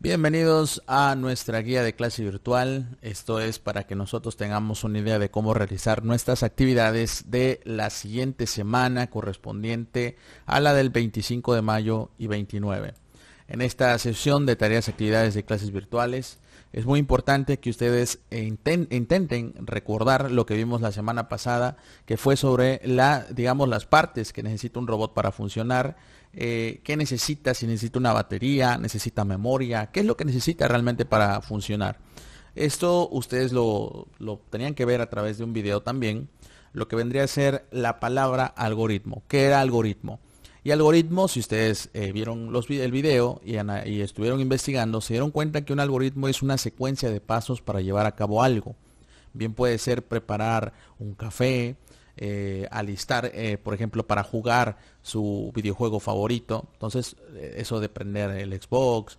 Bienvenidos a nuestra guía de clase virtual. Esto es para que nosotros tengamos una idea de cómo realizar nuestras actividades de la siguiente semana correspondiente a la del 25 de mayo y 29 en esta sesión de tareas, actividades de clases virtuales. Es muy importante que ustedes intenten recordar lo que vimos la semana pasada, que fue sobre la, digamos, las partes que necesita un robot para funcionar, eh, qué necesita, si necesita una batería, necesita memoria, qué es lo que necesita realmente para funcionar. Esto ustedes lo, lo tenían que ver a través de un video también, lo que vendría a ser la palabra algoritmo. ¿Qué era algoritmo? y algoritmos, si ustedes eh, vieron el video y, estuvieron investigando, se dieron cuenta que un algoritmo es una secuencia de pasos para llevar a cabo algo. Bien puede ser preparar un café, eh, alistar, eh, por ejemplo, para jugar su videojuego favorito. Entonces, eso de prender el Xbox,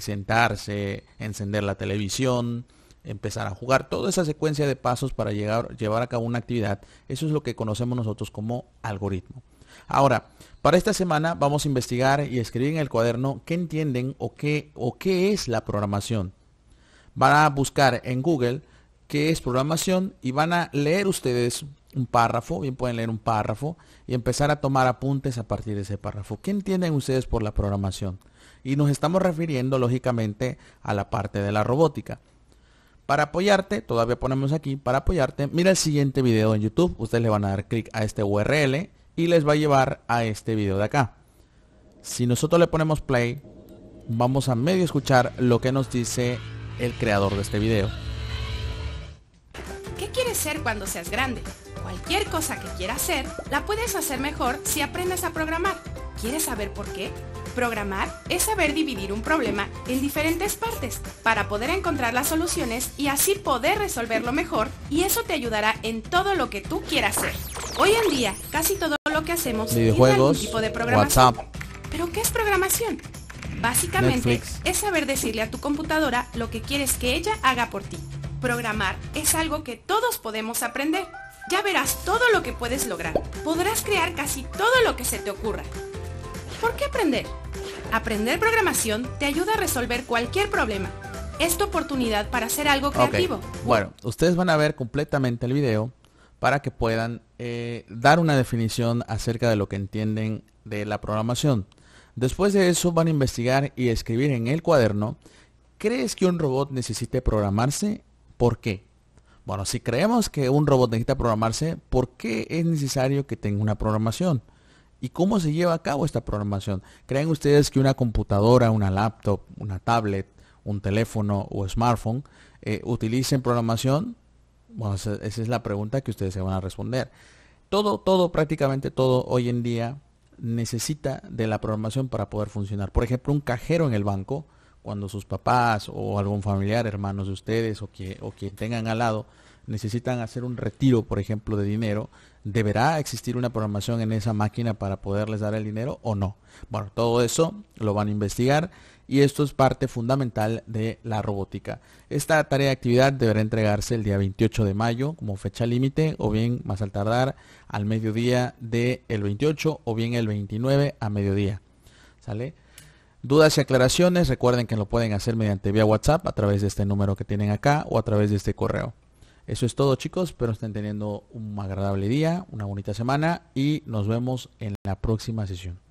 sentarse, encender la televisión, empezar a jugar, toda esa secuencia de pasos para llegar, llevar a cabo una actividad, eso es lo que conocemos nosotros como algoritmo. Ahora, para esta semana vamos a investigar y escribir en el cuaderno qué entienden o qué, o qué es la programación. Van a buscar en Google qué es programación y van a leer ustedes un párrafo, bien pueden leer un párrafo y empezar a tomar apuntes a partir de ese párrafo. ¿Qué entienden ustedes por la programación? Y nos estamos refiriendo lógicamente a la parte de la robótica. Para apoyarte, todavía ponemos aquí, para apoyarte, mira el siguiente video en YouTube. Ustedes le van a dar clic a este URL y les va a llevar a este video de acá. Si nosotros le ponemos play, vamos a medio escuchar lo que nos dice el creador de este video. ¿Qué quieres ser cuando seas grande? Cualquier cosa que quieras hacer, la puedes hacer mejor si aprendes a programar. ¿Quieres saber por qué? Programar es saber dividir un problema en diferentes partes para poder encontrar las soluciones y así poder resolverlo mejor y eso te ayudará en todo lo que tú quieras hacer. Hoy en día, casi todo lo que hacemos videojuegos, algún tipo de programación. ¿Pero qué es programación? Básicamente es saber decirle a tu computadora lo que quieres que ella haga por ti. Programar es algo que todos podemos aprender. Ya verás todo lo que puedes lograr. Podrás crear casi todo lo que se te ocurra. ¿Por qué aprender? Aprender programación te ayuda a resolver cualquier problema. Es tu oportunidad para hacer algo creativo. Bueno, ustedes van a ver completamente el video para que puedan eh, dar una definición acerca de lo que entienden de la programación. Después de eso van a investigar y escribir en el cuaderno, ¿crees que un robot necesite programarse? ¿Por qué? Bueno, si creemos que un robot necesita programarse, ¿por qué es necesario que tenga una programación? ¿Y cómo se lleva a cabo esta programación? ¿Creen ustedes que una computadora, una laptop, una tablet, un teléfono o smartphone eh, utilicen programación? Bueno, esa, es la pregunta que ustedes se van a responder. Todo, todo, prácticamente todo hoy en día necesita de la programación para poder funcionar. Por ejemplo, un cajero en el banco, cuando sus papás o algún familiar, hermanos de ustedes o, que, o quien tengan al lado, necesitan hacer un retiro, por ejemplo, de dinero, ¿deberá existir una programación en esa máquina para poderles dar el dinero o no? Bueno, todo eso lo van a investigar y esto es parte fundamental de la robótica. Esta tarea de actividad deberá entregarse el día 28 de mayo como fecha límite o bien más al tardar al mediodía del 28 o bien el 29 a mediodía. ¿Sale? Dudas y aclaraciones, recuerden que lo pueden hacer mediante vía WhatsApp a través de este número que tienen acá o a través de este correo. Eso es todo chicos, espero estén teniendo un agradable día, una bonita semana y nos vemos en la próxima sesión.